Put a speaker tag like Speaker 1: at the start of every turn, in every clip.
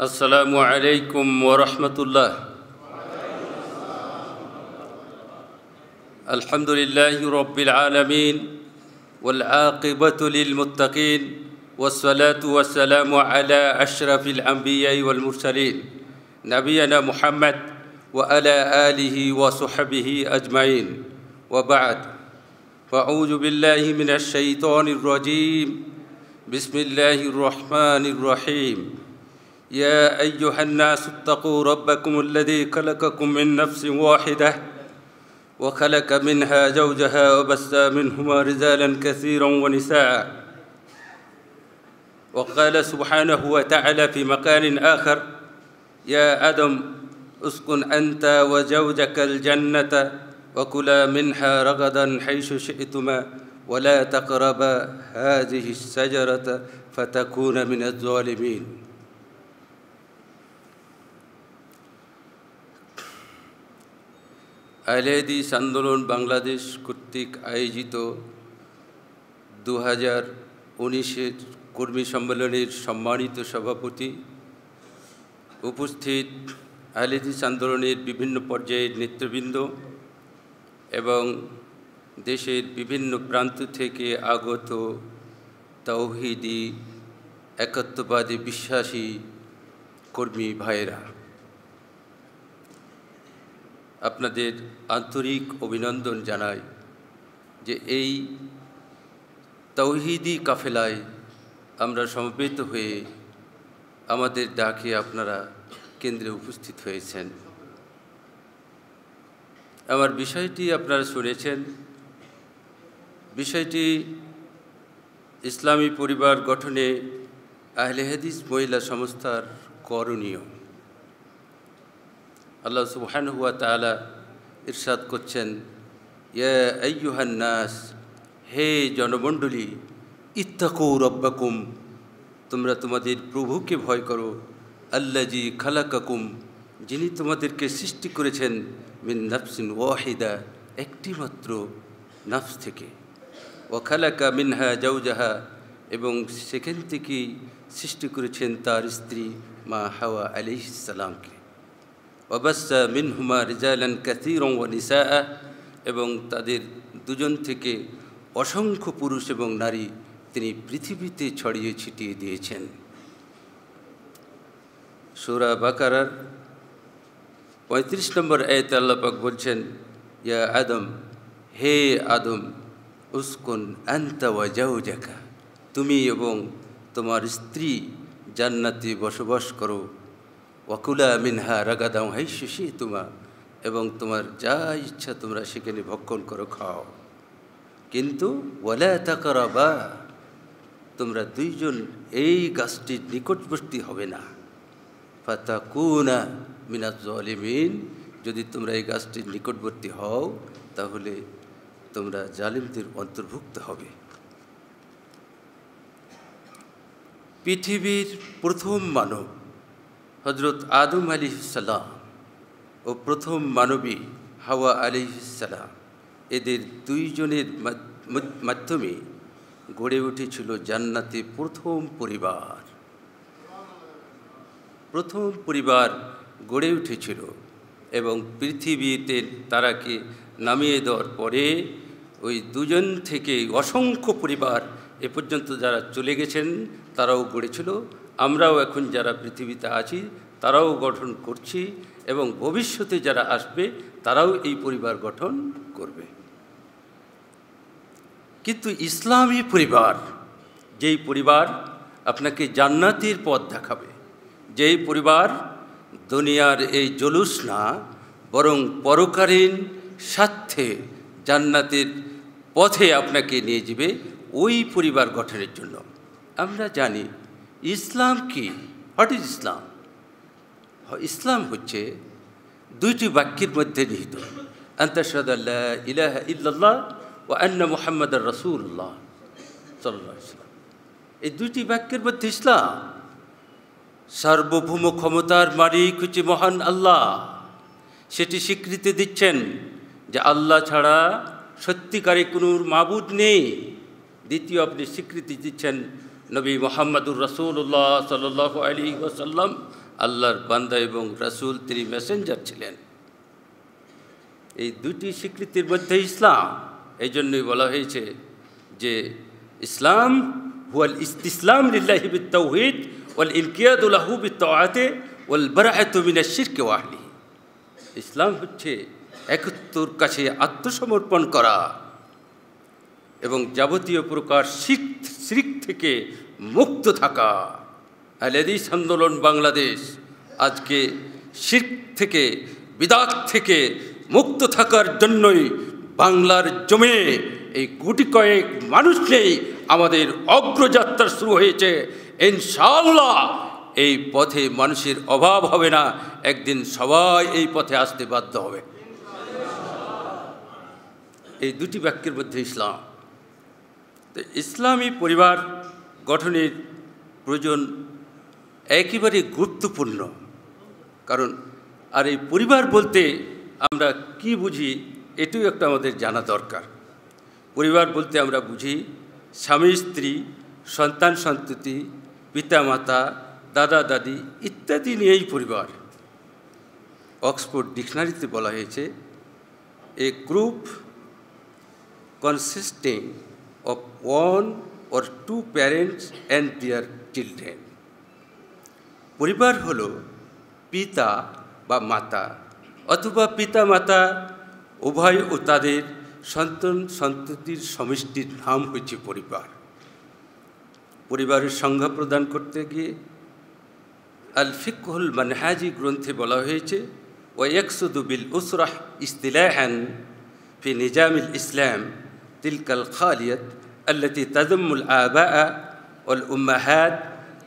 Speaker 1: السلام عليكم ورحمة الله الحمد لله رب العالمين والعاقبة للمتقين والصلاة والسلام على أشرف الأنبياء والمرسلين نبينا محمد وعلى آله وصحبه أجمعين وبعد فأعوذ بالله من الشيطان الرجيم بسم الله الرحمن الرحيم يا ايها الناس اتقوا ربكم الذي خلقكم من نفس واحده وخلق منها زوجها وبث منهما رجالا كثيرا ونساء وقال سبحانه وتعالى في مكان اخر يا ادم اسكن انت وزوجك الجنه وكلا منها رغدا حيث شئتما ولا تقربا هذه الشجره فتكون من الظالمين আইলেদিস আন্দোলন বাংলাদেশ কর্তৃক আয়োজিত দু হাজার উনিশের কর্মী সম্মেলনের সম্মানিত সভাপতি উপস্থিত আহলেদিস আন্দোলনের বিভিন্ন পর্যায়ের নেতৃবৃন্দ এবং দেশের বিভিন্ন প্রান্ত থেকে আগত তৌহিদি একত্ববাদী বিশ্বাসী কর্মী ভাইয়েরা আপনাদের আন্তরিক অভিনন্দন জানাই যে এই তৌহিদি কাফেলায় আমরা সমবেত হয়ে আমাদের ডাকে আপনারা কেন্দ্রে উপস্থিত হয়েছেন আমার বিষয়টি আপনারা শুনেছেন বিষয়টি ইসলামী পরিবার গঠনে আহলেহাদিস মহিলা সংস্থার করণীয় আল্লাহ হুয়া তালা ইরশাদ করছেন নাস হে জনমণ্ডলী ইত্তাকু রব্বাকুম তোমরা তোমাদের প্রভুকে ভয় করো আল্লাজি খালাকাকুম যিনি তোমাদেরকে সৃষ্টি করেছেন মিন নাফসিন ওয়াহিদা একটি মাত্র নাফস থেকে ও খালাকা মিনহা জাউজাহা এবং সেখান থেকেই সৃষ্টি করেছেন তার স্ত্রী মা হাওয়া আলি সালামকে অবাস্য মিনহুমা রিজালান ক্যাথিরং ও নিসা এবং তাদের দুজন থেকে অসংখ্য পুরুষ এবং নারী তিনি পৃথিবীতে ছড়িয়ে ছিটিয়ে দিয়েছেন সুরা বাকারার পঁয়ত্রিশ নম্বর এত আল্লাপাক বলছেন ইয়া আদম হে আদম উস্কুন জাকা তুমি এবং তোমার স্ত্রী জান্নাতে বসবাস করো ওয়াকুলা মিনহা রাগাদাও হাই শিশি তোমা এবং তোমার যা ইচ্ছা তোমরা সেখানে ভক্ষণ করো খাও কিন্তু ওয়ালা কর বা তোমরা দুইজন এই গাছটির নিকটবর্তী হবে না ফাতা কুনা মিনাজ আলিমিন যদি তোমরা এই গাছটির নিকটবর্তী হও তাহলে তোমরা জালিমদের অন্তর্ভুক্ত হবে পৃথিবীর প্রথম মানব হজরত আদম আলিহসাল্লাম ও প্রথম মানবী হাওয়া আলিহসাল্লাম এদের দুইজনের মাধ্যমে গড়ে উঠেছিল জান্নাতে প্রথম পরিবার প্রথম পরিবার গড়ে উঠেছিল এবং পৃথিবীতে তারাকে নামিয়ে দেওয়ার পরে ওই দুজন থেকে অসংখ্য পরিবার এ পর্যন্ত যারা চলে গেছেন তারাও গড়েছিল আমরাও এখন যারা পৃথিবীতে আছি তারাও গঠন করছি এবং ভবিষ্যতে যারা আসবে তারাও এই পরিবার গঠন করবে কিন্তু ইসলামী পরিবার যেই পরিবার আপনাকে জান্নাতির পথ দেখাবে যেই পরিবার দুনিয়ার এই জলুস না বরং পরকালীন স্বার্থে জান্নাতের পথে আপনাকে নিয়ে যাবে ওই পরিবার গঠনের জন্য আমরা জানি ইসলাম কি হোয়াট ইজ ইসলাম ইসলাম হচ্ছে দুইটি বাক্যের মধ্যে নিহিত আন্তঃসাদ ও মোহাম্মদ রসুল্লাহ ইসলাম এই দুইটি বাক্যের মধ্যে ইসলাম সার্বভৌম ক্ষমতার মালিক হচ্ছে মহান আল্লাহ সেটি স্বীকৃতি দিচ্ছেন যে আল্লাহ ছাড়া সত্যিকারে কোনো মাবুদ নেই দ্বিতীয় আপনি স্বীকৃতি দিচ্ছেন নবী মোহাম্মদুর রসুল্লাহ সাল আলী ওসাল্লাম আল্লাহর বান্দা এবং রাসুল তিনি মেসেঞ্জার ছিলেন এই দুটি স্বীকৃতির মধ্যে ইসলাম এই জন্যই বলা হয়েছে যে ইসলাম হুয়াল ইসলাম লিল্লাহিবিত তৌহিদ ওয়াল ইলকিয়াদুল্লাহুবিত তওয়াতে ওয়াল বরাহতুমিনা শিরকে ওয়াহলি ইসলাম হচ্ছে একত্তর কাছে আত্মসমর্পণ করা এবং যাবতীয় প্রকার শিখ শিখ থেকে মুক্ত থাকা লেদিস আন্দোলন বাংলাদেশ আজকে শিখ থেকে বিদাক থেকে মুক্ত থাকার জন্যই বাংলার জমে এই কোটি কয়েক মানুষ নেই আমাদের অগ্রযাত্রা শুরু হয়েছে ইনশাল্লাহ এই পথে মানুষের অভাব হবে না একদিন সবাই এই পথে আসতে বাধ্য হবে এই দুটি বাক্যের মধ্যে ইসলাম তো ইসলামী পরিবার গঠনের প্রয়োজন একেবারে গুরুত্বপূর্ণ কারণ আর এই পরিবার বলতে আমরা কি বুঝি এটাও একটা আমাদের জানা দরকার পরিবার বলতে আমরা বুঝি স্বামী স্ত্রী সন্তান সন্ততি পিতা মাতা দাদা দাদি ইত্যাদি নিয়েই পরিবার অক্সফোর্ড ডিকশনারিতে বলা হয়েছে a group consistent of one or two parents and their children. পরিবার হল পিতা বা মাতা অথবা পিতা মাতা উভয় ও তাদের সন্তান সন্ততির সমষ্টির নাম হচ্ছে পরিবার পরিবারের সংজ্ঞা প্রদান করতে গিয়ে আল ফিকহুল মানহাজি গ্রন্থে বলা হয়েছে ও একসুদু বিল উসরাহ ইস্তিলাহান ফি নিজামিল ইসলাম تلك الخالية التي تذم الآباء والأمهات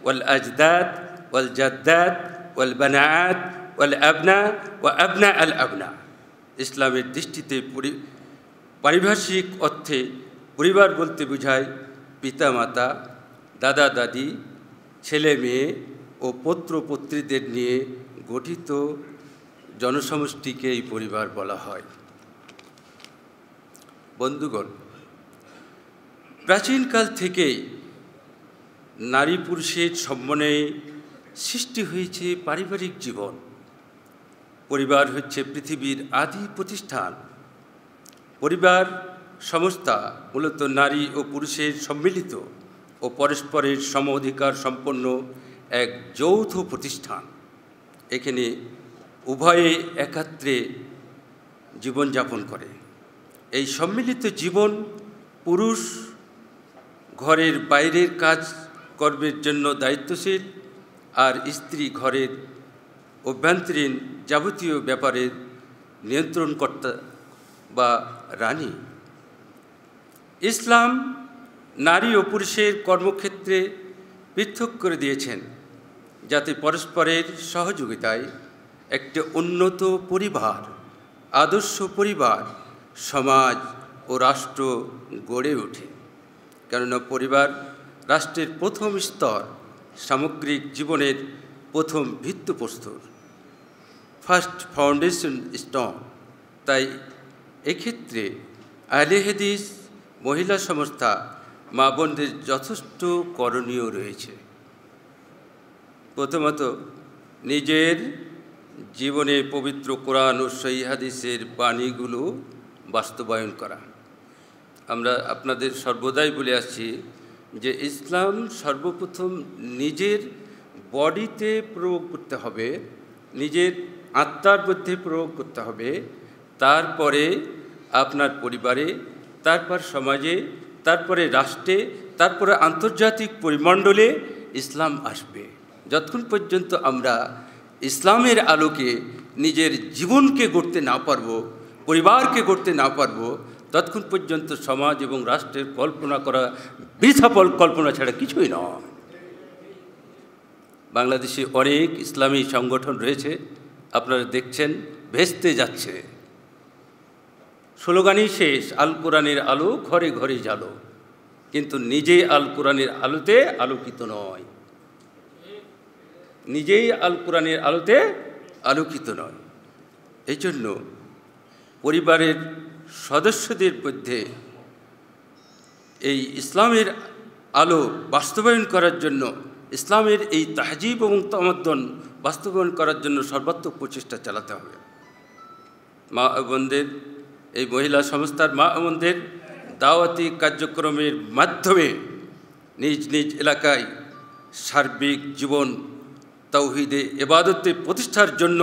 Speaker 1: والأجداد والجدات والبنات والأبناء وأبناء الأبناء إسلام ইসলামের দৃষ্টিতে পারিভাষিক অর্থে পরিবার বলতে বোঝায় মাতা দাদা দাদি ছেলে মেয়ে ও পত্র পত্রীদের নিয়ে গঠিত জনসমষ্টিকে এই পরিবার বলা হয় বন্ধুগণ প্রাচীনকাল থেকেই নারী পুরুষের সম্মনে সৃষ্টি হয়েছে পারিবারিক জীবন পরিবার হচ্ছে পৃথিবীর আদি প্রতিষ্ঠান পরিবার সংস্থা মূলত নারী ও পুরুষের সম্মিলিত ও পরস্পরের সম অধিকার সম্পন্ন এক যৌথ প্রতিষ্ঠান এখানে উভয়ে একাত্রে জীবনযাপন করে এই সম্মিলিত জীবন পুরুষ ঘরের বাইরের কাজ কর্মের জন্য দায়িত্বশীল আর স্ত্রী ঘরের অভ্যন্তরীণ যাবতীয় ব্যাপারের নিয়ন্ত্রণকর্তা বা রানী ইসলাম নারী ও পুরুষের কর্মক্ষেত্রে পৃথক করে দিয়েছেন যাতে পরস্পরের সহযোগিতায় একটি উন্নত পরিবার আদর্শ পরিবার সমাজ ও রাষ্ট্র গড়ে ওঠে কেননা পরিবার রাষ্ট্রের প্রথম স্তর সামগ্রিক জীবনের প্রথম ভিত্তপ্রস্তর ফার্স্ট ফাউন্ডেশন স্টং তাই এক্ষেত্রে আলেহেদিস মহিলা সংস্থা মা বোনদের যথেষ্ট করণীয় রয়েছে প্রথমত নিজের জীবনে পবিত্র কোরআন ও সৈহাদিসের বাণীগুলো বাস্তবায়ন করা আমরা আপনাদের সর্বদাই বলে আসছি যে ইসলাম সর্বপ্রথম নিজের বডিতে প্রয়োগ করতে হবে নিজের আত্মার মধ্যে প্রয়োগ করতে হবে তারপরে আপনার পরিবারে তারপর সমাজে তারপরে রাষ্ট্রে তারপরে আন্তর্জাতিক পরিমণ্ডলে ইসলাম আসবে যতক্ষণ পর্যন্ত আমরা ইসলামের আলোকে নিজের জীবনকে গড়তে না পারবো পরিবারকে করতে না পারবো ততক্ষণ পর্যন্ত সমাজ এবং রাষ্ট্রের কল্পনা করা বৃথা কল্পনা ছাড়া কিছুই নয় বাংলাদেশে অনেক ইসলামী সংগঠন রয়েছে আপনারা দেখছেন ভেস্তে যাচ্ছে স্লোগানই শেষ আল কোরআনের আলো ঘরে ঘরে জালো কিন্তু নিজে আল কোরআনের আলোতে আলোকিত নয় নিজেই আল কোরআনের আলোতে আলোকিত নয় এই জন্য পরিবারের সদস্যদের মধ্যে এই ইসলামের আলো বাস্তবায়ন করার জন্য ইসলামের এই তাহজিব এবং তমাদ্দন বাস্তবায়ন করার জন্য সর্বাত্মক প্রচেষ্টা চালাতে হবে মা বোনদের এই মহিলা সংস্থার মা বোনদের দাওয়াতি কার্যক্রমের মাধ্যমে নিজ নিজ এলাকায় সার্বিক জীবন তৌহিদে এবাদতে প্রতিষ্ঠার জন্য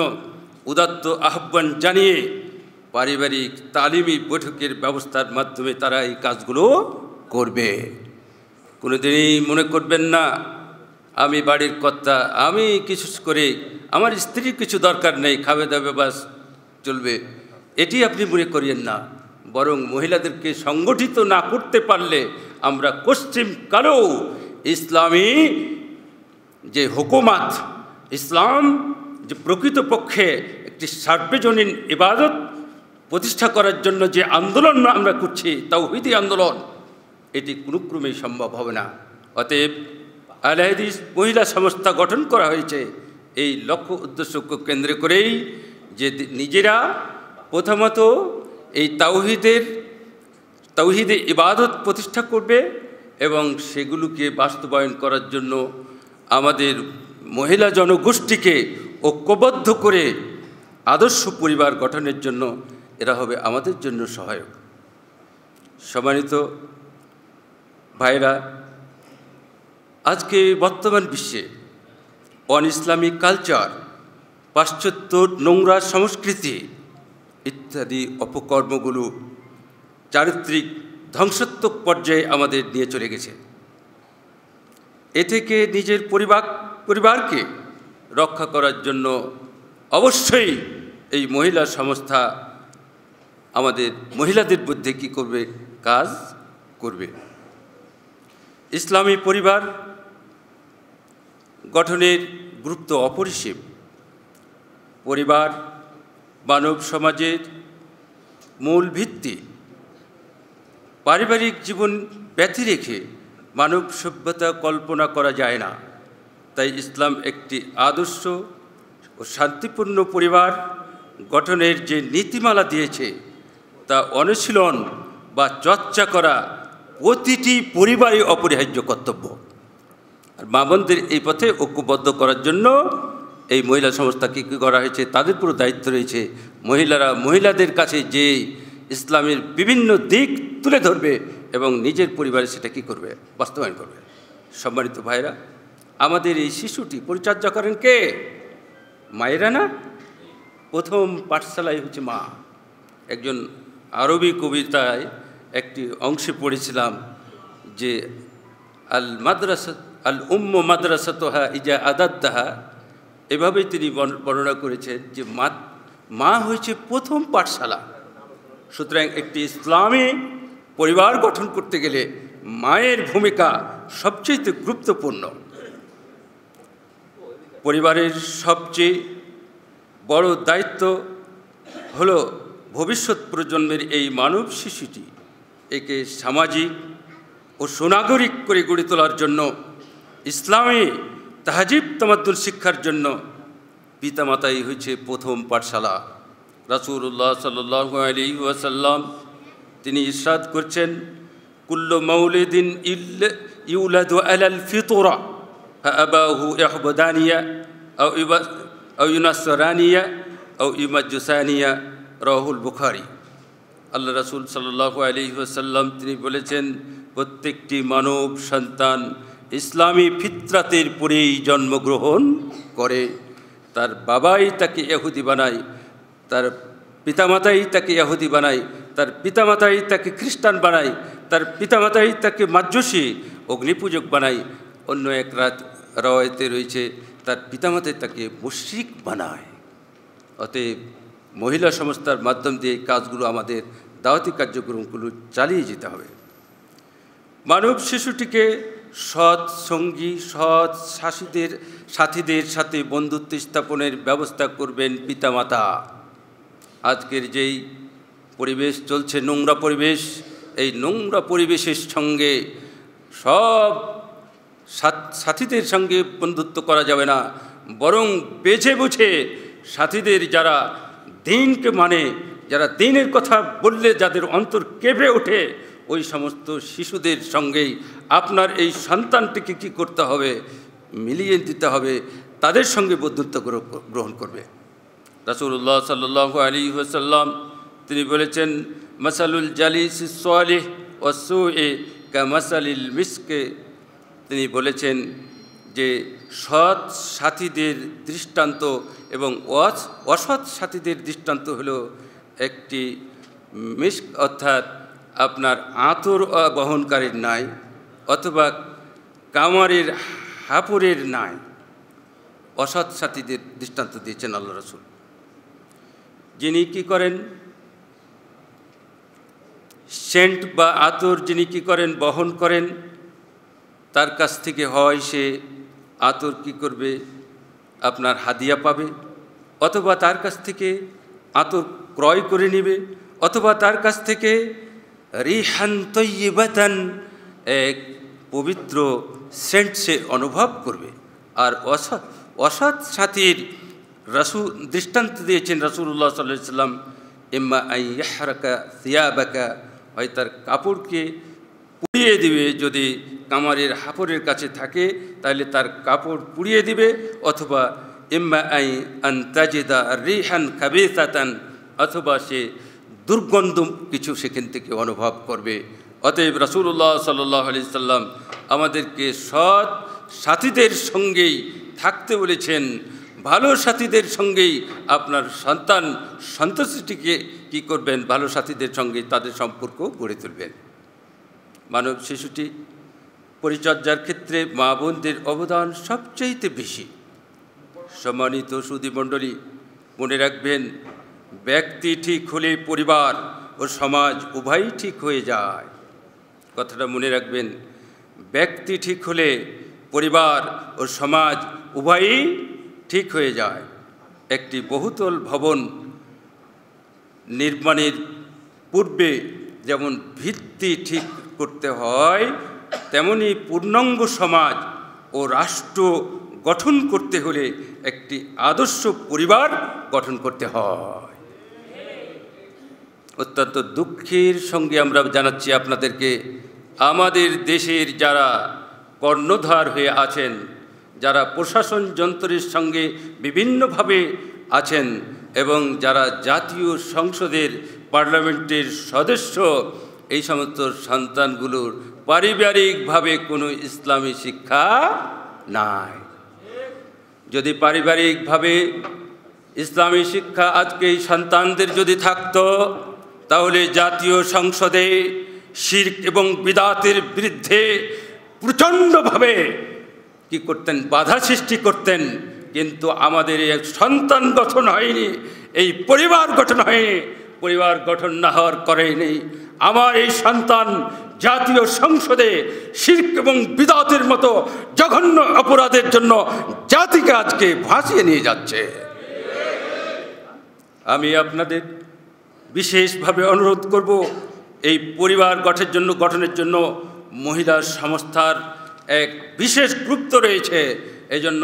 Speaker 1: উদাত্ত আহ্বান জানিয়ে পারিবারিক তালিমি বৈঠকের ব্যবস্থার মাধ্যমে তারা এই কাজগুলো করবে কোনোদিনই মনে করবেন না আমি বাড়ির কর্তা আমি কিছু করে আমার স্ত্রীর কিছু দরকার নেই খাবে দাবে বাস চলবে এটি আপনি মনে করিয়েন না বরং মহিলাদেরকে সংগঠিত না করতে পারলে আমরা পশ্চিম কালো ইসলামী যে হুকুমাত ইসলাম যে প্রকৃতপক্ষে একটি সার্বজনীন ইবাদত প্রতিষ্ঠা করার জন্য যে আন্দোলন আমরা করছি তাওহিদি আন্দোলন এটি কোনো ক্রমেই সম্ভব হবে না অতএব আলহাদিস মহিলা সংস্থা গঠন করা হয়েছে এই লক্ষ্য উদ্দেশ্যকে কেন্দ্র করেই যে নিজেরা প্রথমত এই তাওহিদের তাওহিদে ইবাদত প্রতিষ্ঠা করবে এবং সেগুলোকে বাস্তবায়ন করার জন্য আমাদের মহিলা জনগোষ্ঠীকে ঐক্যবদ্ধ করে আদর্শ পরিবার গঠনের জন্য এরা হবে আমাদের জন্য সহায়ক সম্মানিত ভাইরা আজকে বর্তমান বিশ্বে অন ইসলামিক কালচার পাশ্চাত্য নোংরা সংস্কৃতি ইত্যাদি অপকর্মগুলো চারিত্রিক ধ্বংসাত্মক পর্যায়ে আমাদের নিয়ে চলে গেছে এ থেকে নিজের পরিবার পরিবারকে রক্ষা করার জন্য অবশ্যই এই মহিলা সংস্থা আমাদের মহিলাদের মধ্যে কী করবে কাজ করবে ইসলামী পরিবার গঠনের গুরুত্ব অপরিসীম পরিবার মানব সমাজের মূল ভিত্তি পারিবারিক জীবন ব্যথি রেখে মানব সভ্যতা কল্পনা করা যায় না তাই ইসলাম একটি আদর্শ ও শান্তিপূর্ণ পরিবার গঠনের যে নীতিমালা দিয়েছে তা অনুশীলন বা চর্চা করা প্রতিটি পরিবারই অপরিহার্য কর্তব্য আর মা এই পথে ঐক্যবদ্ধ করার জন্য এই মহিলা সংস্থা কী করা হয়েছে তাদের পুরো দায়িত্ব রয়েছে মহিলারা মহিলাদের কাছে যে ইসলামের বিভিন্ন দিক তুলে ধরবে এবং নিজের পরিবারে সেটা কী করবে বাস্তবায়ন করবে সম্মানিত ভাইরা আমাদের এই শিশুটি পরিচর্যা করেন কে মায়েরা না প্রথম পাঠশালায় হচ্ছে মা একজন আরবি কবিতায় একটি অংশে পড়েছিলাম যে আল মাদ্রাসা আল উম্ম মাদ্রাসা তোহা ইজা আদাত তাহা এভাবেই তিনি বর্ণনা করেছেন যে মা মা হয়েছে প্রথম পাঠশালা সুতরাং একটি ইসলামী পরিবার গঠন করতে গেলে মায়ের ভূমিকা সবচেয়ে গুরুত্বপূর্ণ পরিবারের সবচেয়ে বড় দায়িত্ব হলো ভবিষ্যৎ প্রজন্মের এই মানব শিশুটি একে সামাজিক ও সুনাগরিক করে গড়ে তোলার জন্য ইসলামে তাহাজিব তামাদ্দুল শিক্ষার জন্য পিতামাতাই হয়েছে প্রথম পাঠশালা রাসুল্লাহ সাল্লাহ আলী ওয়াসাল্লাম তিনি ইরশাদ করছেন কুল্ল মৌলিদিন ইউলাদু আলাল ফিতরা আবাহু ইহবদানিয়া আও ইউনাসরানিয়া আও ইমাজুসানিয়া রাহুল বুখারি আল্লাহ রাসুল সাল্লাহ আলী ওসাল্লাম তিনি বলেছেন প্রত্যেকটি মানব সন্তান ইসলামী ফিতরাতের পরেই জন্মগ্রহণ করে তার বাবাই তাকে এহুদি বানায় তার পিতামাতাই তাকে এহুদি বানায় তার পিতামাতাই তাকে খ্রিস্টান বানায় তার পিতামাতাই তাকে মাজ্যসী অগ্নিপূজক বানায় অন্য এক রাত রয়েতে রয়েছে তার পিতামাতাই তাকে মুশ্রিক বানায় অতএব মহিলা সংস্থার মাধ্যম দিয়ে কাজগুলো আমাদের দাওয়াতি কার্যক্রমগুলো চালিয়ে যেতে হবে মানব শিশুটিকে সৎ সঙ্গী সৎ শাসীদের সাথীদের সাথে বন্ধুত্ব স্থাপনের ব্যবস্থা করবেন পিতামাতা আজকের যেই পরিবেশ চলছে নোংরা পরিবেশ এই নোংরা পরিবেশের সঙ্গে সব সাথীদের সঙ্গে বন্ধুত্ব করা যাবে না বরং বেছে বুঝে সাথীদের যারা দিনকে মানে যারা দিনের কথা বললে যাদের অন্তর কেঁপে ওঠে ওই সমস্ত শিশুদের সঙ্গেই আপনার এই সন্তানটিকে কী করতে হবে মিলিয়ে দিতে হবে তাদের সঙ্গে বন্ধুত্ব গ্রহণ করবে রাসুল্লাহ সাল্লাহ আলী ওসাল্লাম তিনি বলেছেন মাসালুল জালিস সোয়ালিহ অসু এ কামাসালিল মিসকে তিনি বলেছেন যে সৎ সাথীদের দৃষ্টান্ত এবং অস অসৎ সাথীদের দৃষ্টান্ত হলো একটি মিস অর্থাৎ আপনার আঁতর বহনকারীর নাই অথবা কামারের হাপুরের নাই অসৎ সাথীদের দৃষ্টান্ত দিয়েছেন আল্লাহ রসুল যিনি কি করেন সেন্ট বা আতর যিনি কি করেন বহন করেন তার কাছ থেকে হয় সে আতর কি করবে আপনার হাদিয়া পাবে অথবা তার কাছ থেকে আতর ক্রয় করে নেবে অথবা তার কাছ থেকে রিহান্তান এক পবিত্র সেন্ট সে অনুভব করবে আর অসৎ অসৎ সাথীর রাসু দৃষ্টান্ত দিয়েছেন রসুল্লাহ সাল্লাম ইম্মা আই ইয়াহরাকা সিয়াবাকা হয় তার কাপড়কে পুড়িয়ে দিবে যদি কামারের হাপড়ের কাছে থাকে তাহলে তার কাপড় পুড়িয়ে দিবে অথবা ইম্মা আই আন তাজেদা রেহান তাতান অথবা সে দুর্গন্ধ কিছু সেখান থেকে অনুভব করবে অতএব রসুল্লাহ সাল্লাহ সাল্লাম আমাদেরকে সৎ সাথীদের সঙ্গেই থাকতে বলেছেন ভালো সাথীদের সঙ্গেই আপনার সন্তান সন্তোষটিকে কি করবেন ভালো সাথীদের সঙ্গে তাদের সম্পর্ক গড়ে তুলবেন মানব শিশুটি পরিচর্যার ক্ষেত্রে মা বোনদের অবদান সবচেয়েতে বেশি সম্মানিত সুদীমণ্ডলী মনে রাখবেন ব্যক্তি ঠিক হলে পরিবার ও সমাজ উভয়ই ঠিক হয়ে যায় কথাটা মনে রাখবেন ব্যক্তি ঠিক হলে পরিবার ও সমাজ উভয়ই ঠিক হয়ে যায় একটি বহুতল ভবন নির্মাণের পূর্বে যেমন ভিত্তি ঠিক করতে হয় তেমনি পূর্ণাঙ্গ সমাজ ও রাষ্ট্র গঠন করতে হলে একটি আদর্শ পরিবার গঠন করতে হয় অত্যন্ত দুঃখের সঙ্গে আমরা জানাচ্ছি আপনাদেরকে আমাদের দেশের যারা কর্ণধার হয়ে আছেন যারা প্রশাসন যন্ত্রের সঙ্গে বিভিন্নভাবে আছেন এবং যারা জাতীয় সংসদের পার্লামেন্টের সদস্য এই সমস্ত সন্তানগুলোর পারিবারিকভাবে কোনো ইসলামী শিক্ষা নাই যদি পারিবারিকভাবে ইসলামী শিক্ষা আজকে সন্তানদের যদি থাকত তাহলে জাতীয় সংসদে শির এবং বিদাতের বিরুদ্ধে প্রচণ্ডভাবে কি করতেন বাধা সৃষ্টি করতেন কিন্তু আমাদের সন্তান গঠন হয়নি এই পরিবার গঠন হয়নি পরিবার গঠন না হওয়ার করেনি আমার এই সন্তান জাতীয় সংসদে শির্ক এবং বিদাতের মতো জঘন্য অপরাধের জন্য জাতিকে আজকে ভাসিয়ে নিয়ে যাচ্ছে আমি আপনাদের বিশেষভাবে অনুরোধ করব এই পরিবার গঠনের জন্য গঠনের জন্য মহিলা সংস্থার এক বিশেষ গুরুত্ব রয়েছে এজন্য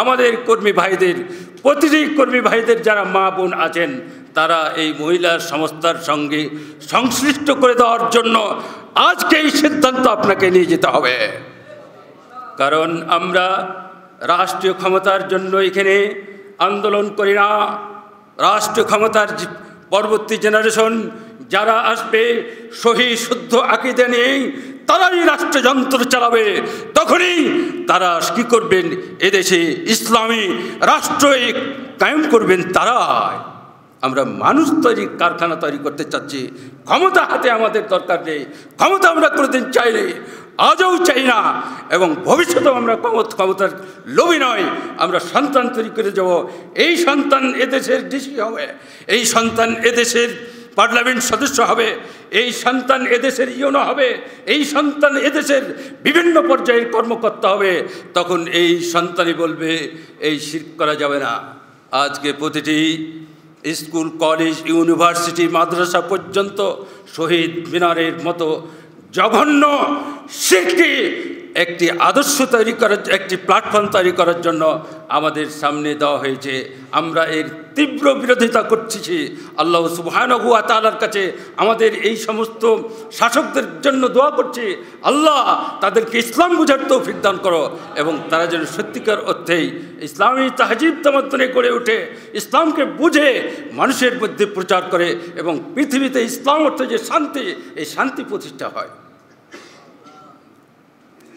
Speaker 1: আমাদের কর্মী ভাইদের প্রতিটি কর্মী ভাইদের যারা মা বোন আছেন তারা এই মহিলার সংস্থার সঙ্গে সংশ্লিষ্ট করে দেওয়ার জন্য আজকে এই সিদ্ধান্ত আপনাকে নিয়ে যেতে হবে কারণ আমরা রাষ্ট্রীয় ক্ষমতার জন্য এখানে আন্দোলন করি না রাষ্ট্রীয় ক্ষমতার পরবর্তী জেনারেশন যারা আসবে সহি শুদ্ধ আকিদে নেই তারাই রাষ্ট্রযন্ত্র চালাবে তখনই তারা কী করবেন এদেশে ইসলামী রাষ্ট্রই কায়েম করবেন তারাই আমরা মানুষ তৈরি কারখানা তৈরি করতে চাচ্ছি ক্ষমতা হাতে আমাদের দরকার নেই ক্ষমতা আমরা কোনোদিন চাইনি আজও চাই না এবং ভবিষ্যতেও আমরা ক্ষমতার লোভী নয় আমরা সন্তান তৈরি করে যাব এই সন্তান এদেশের ডিসি হবে এই সন্তান এদেশের পার্লামেন্ট সদস্য হবে এই সন্তান এদেশের ইউনো হবে এই সন্তান এদেশের বিভিন্ন পর্যায়ের কর্মকর্তা হবে তখন এই সন্তানই বলবে এই শির করা যাবে না আজকে প্রতিটি স্কুল কলেজ ইউনিভার্সিটি মাদ্রাসা পর্যন্ত শহীদ মিনারের মতো জঘন্য শিখটি একটি আদর্শ তৈরি করার একটি প্ল্যাটফর্ম তৈরি করার জন্য আমাদের সামনে দেওয়া হয়েছে আমরা এর তীব্র বিরোধিতা করছি আল্লাহ সুবাহানহুয়া আতালার কাছে আমাদের এই সমস্ত শাসকদের জন্য দোয়া করছি আল্লাহ তাদেরকে ইসলাম বুঝার তো ফিরদান করো এবং তারা যেন সত্যিকার অর্থেই ইসলামী তাহজিব তামাত্তনে গড়ে ওঠে ইসলামকে বুঝে মানুষের মধ্যে প্রচার করে এবং পৃথিবীতে ইসলাম অর্থে যে শান্তি এই শান্তি প্রতিষ্ঠা হয়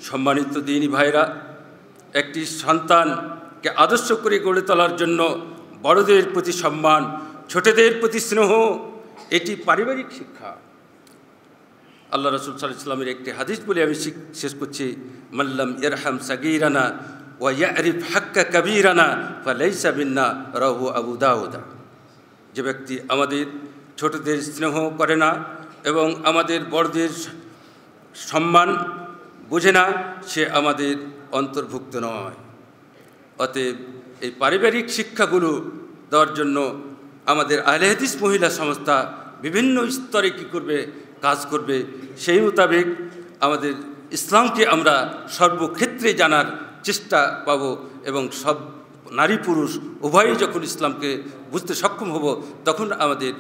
Speaker 1: সম্মানিত দিনী ভাইরা একটি সন্তানকে আদর্শ করে গড়ে তোলার জন্য বড়দের প্রতি সম্মান ছোটদের প্রতি স্নেহ এটি পারিবারিক শিক্ষা আল্লাহ রসুল সাল ইসলামের একটি হাদিস বলে আমি শেষ করছি মাল্লাম ইরহাম সাগিরানা ওয়ারিফ হাক্কা কবিরানা ফালাইসা বিন্না রাহু আবু দাউদা যে ব্যক্তি আমাদের ছোটদের স্নেহ করে না এবং আমাদের বড়দের সম্মান বোঝে না সে আমাদের অন্তর্ভুক্ত নয় অতএব এই পারিবারিক শিক্ষাগুলো দেওয়ার জন্য আমাদের আহলেহাদিস মহিলা সংস্থা বিভিন্ন স্তরে কী করবে কাজ করবে সেই মোতাবেক আমাদের ইসলামকে আমরা সর্বক্ষেত্রে জানার চেষ্টা পাব এবং সব নারী পুরুষ উভয়ই যখন ইসলামকে বুঝতে সক্ষম হব তখন আমাদের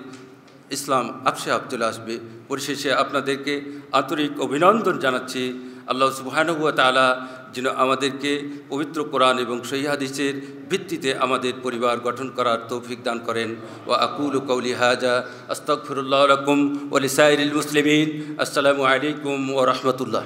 Speaker 1: ইসলাম আফসে আপ চলে আসবে পরিশেষে আপনাদেরকে আন্তরিক অভিনন্দন জানাচ্ছি আল্লাহ সুবাহানুয়া তালা যেন আমাদেরকে পবিত্র কোরআন এবং সহিহাদিসের ভিত্তিতে আমাদের পরিবার গঠন করার তৌফিক দান করেন ও আকুল কৌলি হাজা আস্তকফিরুল্লাহ রকম ওলিসাইল মুসলিমিন আসসালামু আলাইকুম ও রহমতুল্লাহ